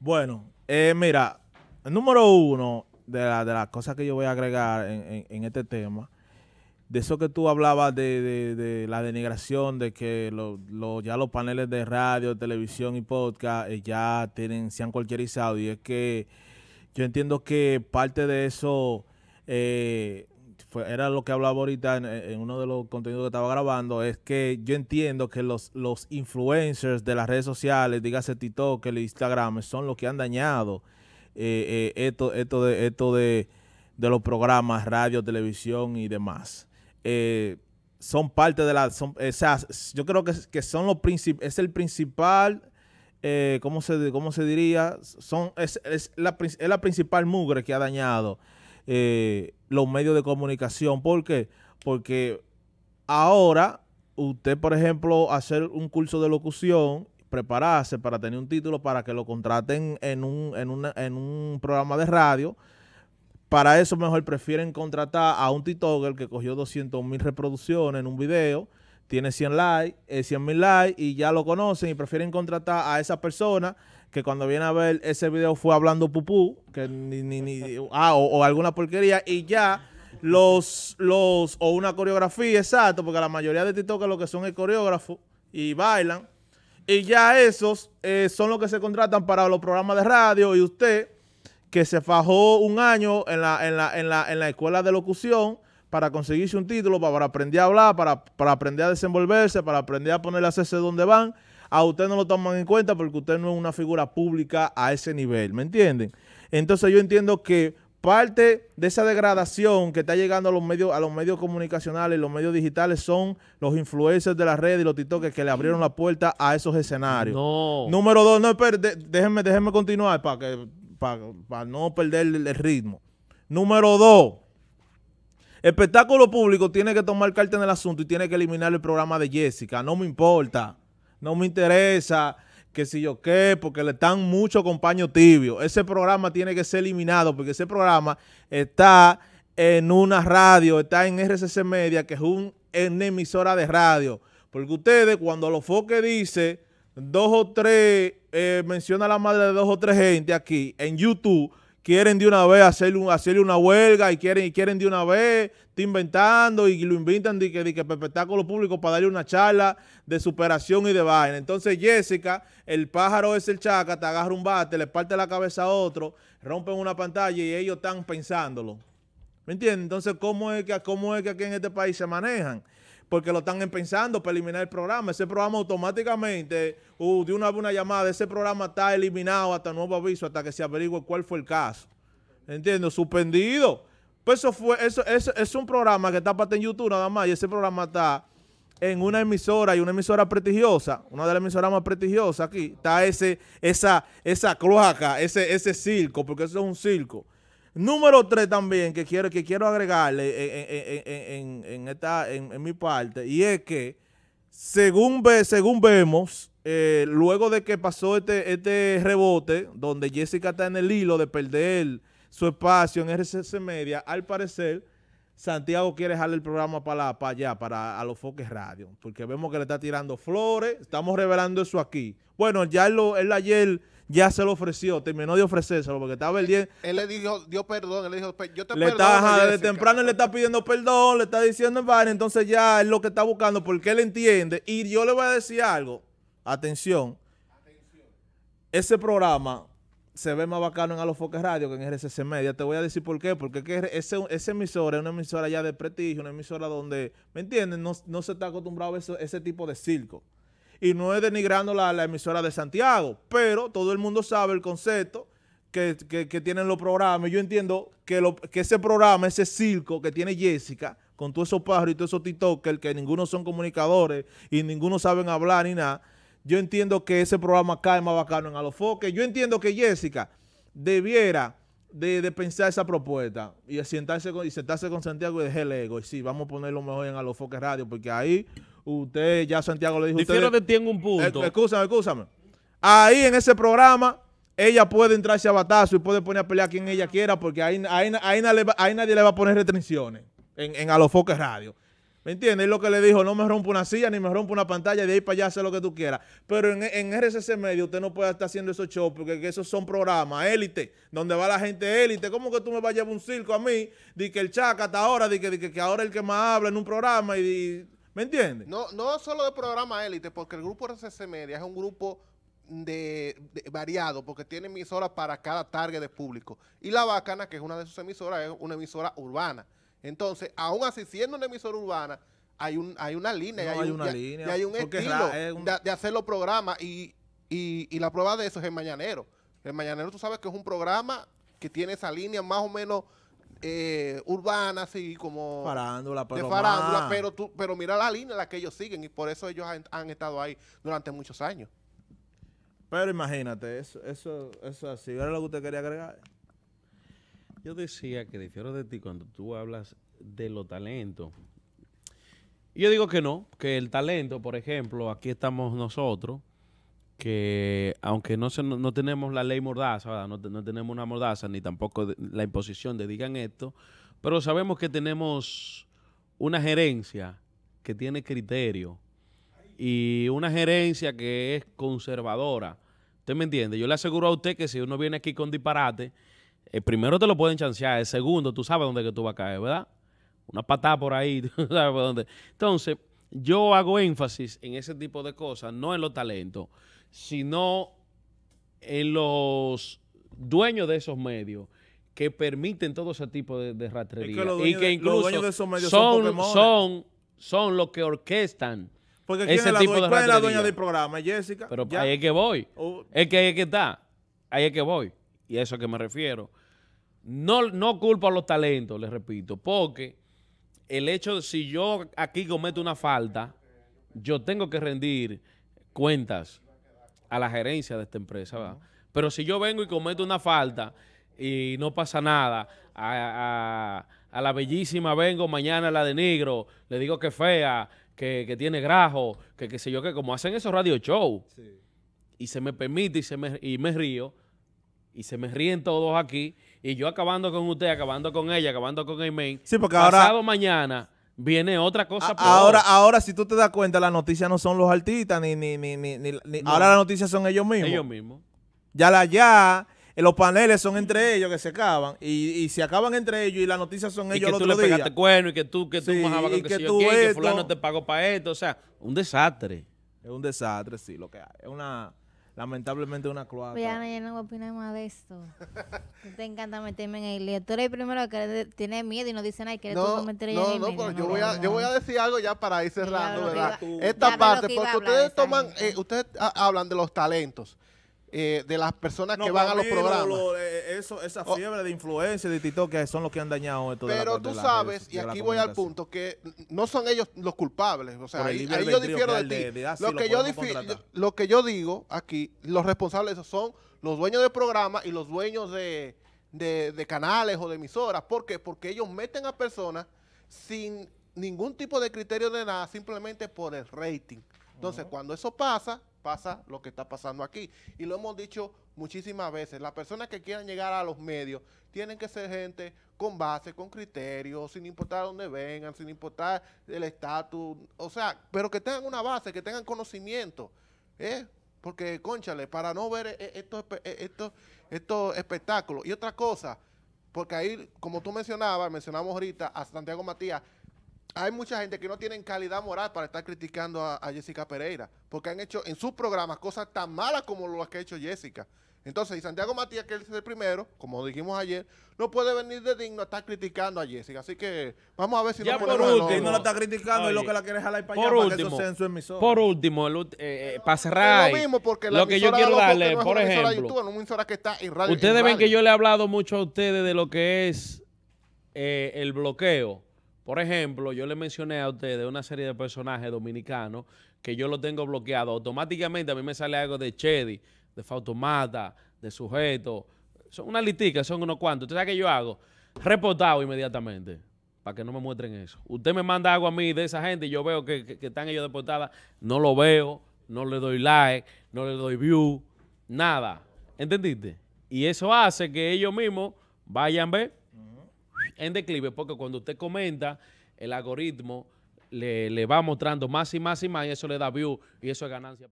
Bueno, eh, mira, el número uno de, de las cosas que yo voy a agregar en, este tema, de eso que tú hablabas de, la denigración, de que ya los paneles de radio, televisión y podcast eh, ya tienen, se han cualquierizado, y es que yo entiendo que parte de eso... Eh, era lo que hablaba ahorita en, uno de los contenidos que estaba grabando, es que yo entiendo que los, los influencers de las redes sociales, dígase TikTok, el Instagram, son los que han dañado eh, eh, esto, esto, de, esto de, los programas, radio, televisión y demás. Eh, son parte de la... o sea, yo creo que, que son los es el principal... ¿cómo, se, ¿Cómo se diría? Son, es, es, la, es la principal mugre que ha dañado eh, los medios de comunicación. ¿Por qué? Porque ahora usted, por ejemplo, hacer un curso de locución, prepararse para tener un título, para que lo contraten en un, programa de radio, para eso mejor prefieren contratar a un TikToker que cogió 200 mil reproducciones en un video, tiene 100 likes, 100 mil likes y ya lo conocen y prefieren contratar a esa persona que cuando viene a ver ese video fue hablando pupú, que ni, ni, ni ah, o, alguna porquería, y ya los, los, o una coreografía, exacto, porque la mayoría de TikTok es lo que son el coreógrafo y bailan, y ya esos eh, son los que se contratan para los programas de radio, y usted que se fajó un año en la, en la, en la, en la escuela de locución, para conseguirse un título, para, aprender a hablar, para, para aprender a desenvolverse, para aprender a poner a S donde van, a usted no lo toman en cuenta porque usted no es una figura pública a ese nivel, ¿me entienden? Entonces yo entiendo que parte de esa degradación que está llegando a los medios, a los medios comunicacionales, los medios digitales, son los influencers de las redes y los tiktokers que le abrieron la puerta a esos escenarios. Número dos, no, déjenme, continuar para que no perder el, ritmo. Número dos. Espectáculo público tiene que tomar carta en el asunto y tiene que eliminar el programa de Jessica. No me importa no me interesa que si yo qué, porque le están mucho compañero tibio. Ese programa tiene que ser eliminado porque ese programa está en una radio, está en RCC Media, que es un, una emisora de radio. Porque ustedes, cuando los foque dice dos o tres, eh, menciona la madre de dos o tres gente aquí en YouTube, quieren de una vez hacerle una huelga y quieren, y quieren de una vez, está inventando y lo invitan de que, de que espectáculo público para darle una charla de superación y de vaina. Entonces Jessica, el pájaro es el chaca, te agarra un bate, le parte la cabeza a otro, rompen una pantalla y ellos están pensándolo. ¿Me entiendes? Entonces, ¿cómo es que, cómo es que aquí en este país se manejan? porque lo están pensando para eliminar el programa. Ese programa automáticamente, uh, de una una llamada, ese programa está eliminado hasta nuevo aviso, hasta que se averigüe cuál fue el caso. Entiendo, suspendido. Pues eso fue, eso, es un programa que está para en YouTube nada más, y ese programa está en una emisora y una emisora prestigiosa, una de las emisoras más prestigiosas aquí, está ese, esa, esa cloaca, ese, ese circo, porque eso es un circo. Número tres también que quiero, que quiero agregarle en, esta, en, mi parte, y es que según, según vemos, eh, luego de que pasó este, este rebote, donde Jessica está en el hilo de perder su espacio en RCC Media, al parecer Santiago quiere dejar el programa para, para allá, para los foques radio, porque vemos que le está tirando flores, estamos revelando eso aquí. Bueno, ya lo, él ayer ya se lo ofreció, terminó de ofrecérselo porque estaba el 10. Él le dijo, dio perdón, él le dijo, yo te perdono. Está, temprano le está pidiendo perdón, le está diciendo vaina, entonces ya es lo que está buscando porque él entiende. Y yo le voy a decir algo, atención, ese programa se ve más bacano en Alofoque Radio que en RCC Media. Te voy a decir por qué. Porque que ese, ese emisora es una emisora ya de prestigio, una emisora donde, ¿me entiendes? No, se está acostumbrado a eso, ese tipo de circo y no es denigrando la, la emisora de Santiago, pero todo el mundo sabe el concepto que, tienen los programas. Yo entiendo que, lo, ese programa, ese circo que tiene Jessica, con todos esos pájaros y todos esos TikTokers, que ninguno son comunicadores y ninguno saben hablar ni nada, yo entiendo que ese programa cae más bacano en Alofoque. Yo entiendo que Jessica debiera... De, pensar esa propuesta y sentarse con, y sentarse con Santiago y dejar ego. Y sí, vamos a ponerlo mejor en Alofoque Radio, porque ahí Usted, ya Santiago le dijo... usted. de un punto. Escúchame, escúchame. Ahí en ese programa ella puede entrarse a batazo y puede poner a pelear a quien ella quiera porque ahí, ahí, nadie le va a poner restricciones en, en A los Radio. ¿Me entiendes? Es lo que le dijo, no me rompo una silla ni me rompo una pantalla, de ahí para allá hacer lo que tú quieras. Pero en, en RCC Medio usted no puede estar haciendo esos shows porque esos son programas élite, donde va la gente élite. ¿Cómo que tú me vas a llevar un circo a mí? Di que el chaca hasta ahora, di que, que, ahora el que más habla en un programa y... ¿Me entiendes? No, no solo de programa élite, porque el grupo RCC Media es un grupo de, variado, porque tiene emisoras para cada target de público. Y La Bacana, que es una de sus emisoras, es una emisora urbana. Entonces, aún así, siendo una emisora urbana, hay, un, hay una línea, y hay, un, estilo De, hacer los programas. Y, y la prueba de eso es el Mañanero. El Mañanero, tú sabes que es un programa que tiene esa línea más o menos eh, urbana, así como... Farándula, pero De farándula, pero, mira la línea la que ellos siguen y por eso ellos han, estado ahí durante muchos años. Pero imagínate, eso eso, eso así. ¿Era lo que usted quería agregar? Yo decía que difiero de ti cuando tú hablas de lo talento. Yo digo que no, que el talento, por ejemplo, aquí estamos nosotros, que aunque no, se, no, tenemos la ley mordaza, No, no, tenemos una mordaza ni tampoco la imposición de digan esto, pero sabemos que tenemos una gerencia que tiene criterio y una gerencia que es conservadora. ¿Usted me entiende? Yo le aseguro a usted que si uno viene aquí con disparate, el eh, primero te lo pueden chancear, el segundo tú sabes dónde que tú vas a caer, ¿verdad? Una patada por ahí, tú sabes por dónde. Entonces, yo hago énfasis en ese tipo de cosas, no en los talentos sino en los dueños de esos medios que permiten todo ese tipo de, de y que incluso son, son, los que orquestan Porque ese tipo de ¿Cuál es la dueña del programa? Jessica. Pero ahí es que voy. Oh. Es que ahí es que está. Ahí es que voy. Y a eso a que me refiero. No, no culpo a los talentos, les repito, porque el hecho de si yo aquí cometo una falta, yo tengo que rendir cuentas a la gerencia de esta empresa, Pero si yo vengo y cometo una falta y no pasa nada, a, la bellísima vengo mañana la de negro, le digo que fea, que, tiene grajo, que qué sé yo, que como hacen esos radio show, y se me permite y, se me, y me río, y se me ríen todos aquí, y yo acabando con usted, acabando con ella, acabando con Amen, sí, porque pasado mañana viene otra cosa. Ahora, ahora, si tú te das cuenta, las noticias no son los artistas, ni, ni, ni, ni, ni ahora las noticias son ellos mismos. Ellos mismos. Ya la ya, eh, los paneles son entre ellos que se acaban, y, y se acaban entre ellos, y las noticias son ellos los otros día. Y que tú le pegaste cuerno, y que tú, que tú sí, majabas con que, que, tú yo, que fulano te pagó para esto, o sea, un desastre. Es un desastre, sí, lo que hay. Es una... Lamentablemente una cloaca. ya, no, no más de esto. te encanta meterme en el lío. Tú eres el primero que tiene miedo y no dicen, ay, que no, tú no meter no, en pues el yo, voy a, yo voy a decir algo ya para ir cerrando, ¿verdad? Esta parte, porque ustedes toman, eh, ustedes ah, hablan de los talentos. Eh, de las personas que van a los programas. Eh, esa oh. fiebre de influencia de TikTok que son los que han dañado esto. Pero tú sabes, y aquí voy al punto, que no son ellos los culpables. O sea, ahí, yo difiero de ti. Ah, lo, que yo lo que yo digo aquí, los responsables son los dueños de programas y los dueños de, canales o de emisoras. ¿Por qué? Porque ellos meten a personas sin ningún tipo de criterio de nada, simplemente por el rating. Entonces, cuando eso pasa, pasa lo que está pasando aquí. Y lo hemos dicho muchísimas veces, las personas que quieran llegar a los medios tienen que ser gente con base, con criterios, sin importar dónde vengan, sin importar el estatus, o sea, pero que tengan una base, que tengan conocimiento, ¿eh? Porque, conchale, para no ver e, e, estos, e, estos, estos espectáculos. Y otra cosa, porque ahí, como tú mencionabas, mencionamos ahorita a Santiago Matías, hay mucha gente que no tienen calidad moral para estar criticando a, Jessica Pereira, porque han hecho en sus programas cosas tan malas como las que ha hecho Jessica. Entonces, y Santiago Matías, que es el primero, como dijimos ayer, no puede venir de digno a estar criticando a Jessica. Así que vamos a ver si no por último, no, la está criticando, es lo que la quiere jalar para por que eso en Por último, eh, eh, para cerrar, lo, mismo porque lo que yo quiero darle, por ejemplo, YouTube, que está en radio, ustedes ven que yo le he hablado mucho a ustedes de lo que es eh, el bloqueo por ejemplo, yo le mencioné a ustedes una serie de personajes dominicanos que yo lo tengo bloqueado. Automáticamente a mí me sale algo de Chedi, de Fautomata, de Sujeto. Son una litica, son unos cuantos. ¿Usted sabe qué yo hago? Reportado inmediatamente para que no me muestren eso. Usted me manda algo a mí de esa gente y yo veo que, están ellos de No lo veo, no le doy like, no le doy view, nada. ¿Entendiste? Y eso hace que ellos mismos vayan a ver en declive, porque cuando usted comenta, el algoritmo le, le va mostrando más y más y más, y eso le da view y eso es ganancia.